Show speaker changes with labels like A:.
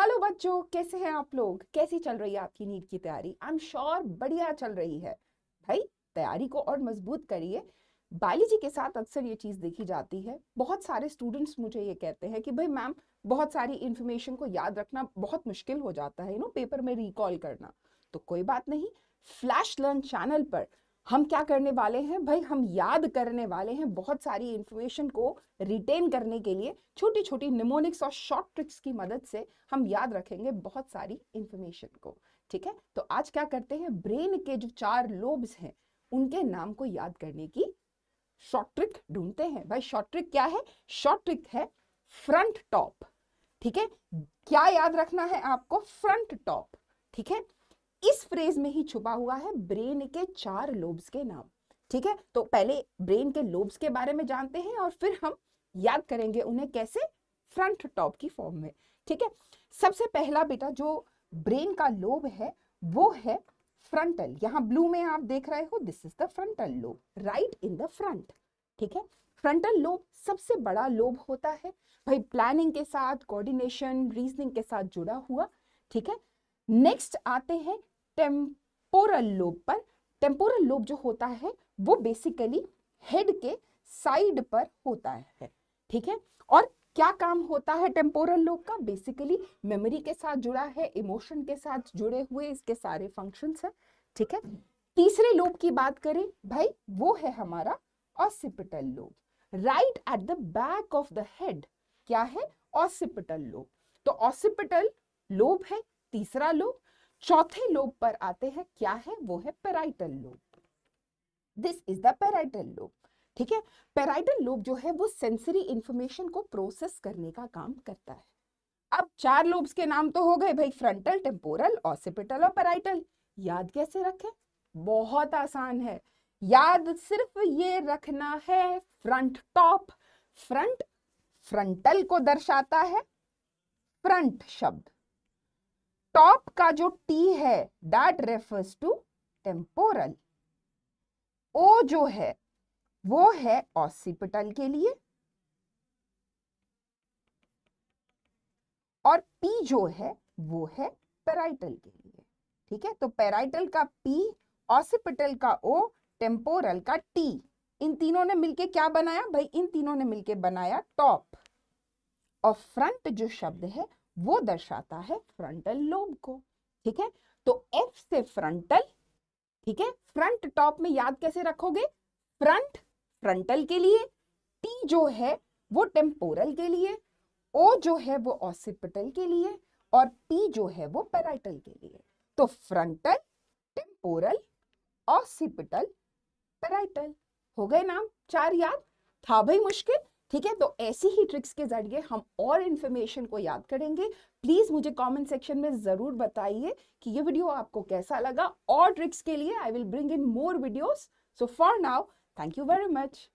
A: hello बच्चों कैसे हैं आप लोग कैसी चल रही है आपकी नीट की तैयारी आई एम श्योर बढ़िया चल रही है भाई तैयारी को और मजबूत करिए बायोलॉजी के साथ अक्सर ये चीज़ देखी जाती है बहुत सारे स्टूडेंट्स मुझे ये कहते हैं कि भाई मैम बहुत सारी इन्फॉर्मेशन को याद रखना बहुत मुश्किल हो जाता है यू नो पेपर में रिकॉल करना तो कोई बात नहीं फ्लैश लर्न चैनल पर हम क्या करने वाले हैं भाई हम याद करने वाले हैं बहुत सारी इन्फॉर्मेशन को रिटेन करने के लिए छोटी छोटी निमोनिक्स और शॉर्ट ट्रिक्स की मदद से हम याद रखेंगे बहुत सारी इन्फॉर्मेशन को ठीक है तो आज क्या करते हैं ब्रेन के जो चार लोब्स हैं उनके नाम को याद करने की शॉर्ट ट्रिक ढूंढते हैं भाई शॉर्ट ट्रिक क्या है शॉर्ट ट्रिक है फ्रंट टॉप ठीक है क्या याद रखना है आपको फ्रंट टॉप ठीक है इस फ्रेज में ही छुपा हुआ है ब्रेन के चार लोब्स के नाम ठीक है तो पहले ब्रेन के लोब्स के बारे में जानते हैं और फिर हम याद करेंगे उन्हें कैसे फ्रंट टॉप की फॉर्म में ठीक है सबसे पहला बेटा जो ब्रेन का लोब है वो है फ्रंटल यहाँ ब्लू में आप देख रहे हो this is the frontal lobe right in the front ठीक है फ्रंटल लोब सबसे बड़ा लोब होता है भाई प्लानिंग के साथ कोऑर्डिनेशन रीजनिंग के साथ जुड़ा हुआ ठीक है नेक्स्ट आते हैं टेम्पोरल लोब पर टेम्पोरल लोब जो होता है वो बेसिकली हेड के साइड पर होता है ठीक है और क्या काम होता है टेम्पोरल लोब का बेसिकली मेमोरी के साथ जुड़ा है इमोशन के साथ जुड़े हुए इसके सारे फंक्शंस हैं ठीक है तीसरे लोब की बात करें भाई वो है हमारा occipital lobe right at the back of the head क्या है ऑसिपिटल लोब तो ऑसिपिटल लोब है तीसरा लोब चौथे लोब पर आते हैं क्या है वो है parietal lobe this is the parietal lobe ठीक है पेराइटल लोब जो है वो सेंसरी इंफॉर्मेशन को प्रोसेस करने का काम करता है अब चार लोब्स के नाम तो हो गए भाई फ्रंटल टेम्पोरल ऑसिपिटल और पेराइटल याद कैसे रखें बहुत आसान है याद सिर्फ ये रखना है फ्रंट टॉप फ्रंट फ्रंटल को दर्शाता है फ्रंट शब्द टॉप का जो टी है that refers to temporal O जो है वो है ऑसिपिटल के लिए और पी जो है वो है पेराइटल के लिए ठीक है तो पेराइटल का पी ऑसिपिटल का ओ टेम्पोरल का टी इन तीनों ने मिलके क्या बनाया भाई इन तीनों ने मिलके बनाया टॉप और फ्रंट जो शब्द है वो दर्शाता है फ्रंटल लोब को ठीक है तो एफ से फ्रंटल ठीक है फ्रंट टॉप में याद कैसे रखोगे फ्रंट फ्रंटल के लिए टी जो है वो टेम्पोरल के लिए ओ जो है वो ऑसिपिटल के लिए और पी जो है वो पेराइटल के लिए तो फ्रंटल टेम्पोरल ऑसिपिटल पेराइटल हो गए नाम चार याद था भाई मुश्किल ठीक है तो ऐसी ही ट्रिक्स के जरिए हम और इन्फॉर्मेशन को याद करेंगे प्लीज़ मुझे कमेंट सेक्शन में ज़रूर बताइए कि ये वीडियो आपको कैसा लगा और ट्रिक्स के लिए I will bring in more videos so for now thank you very much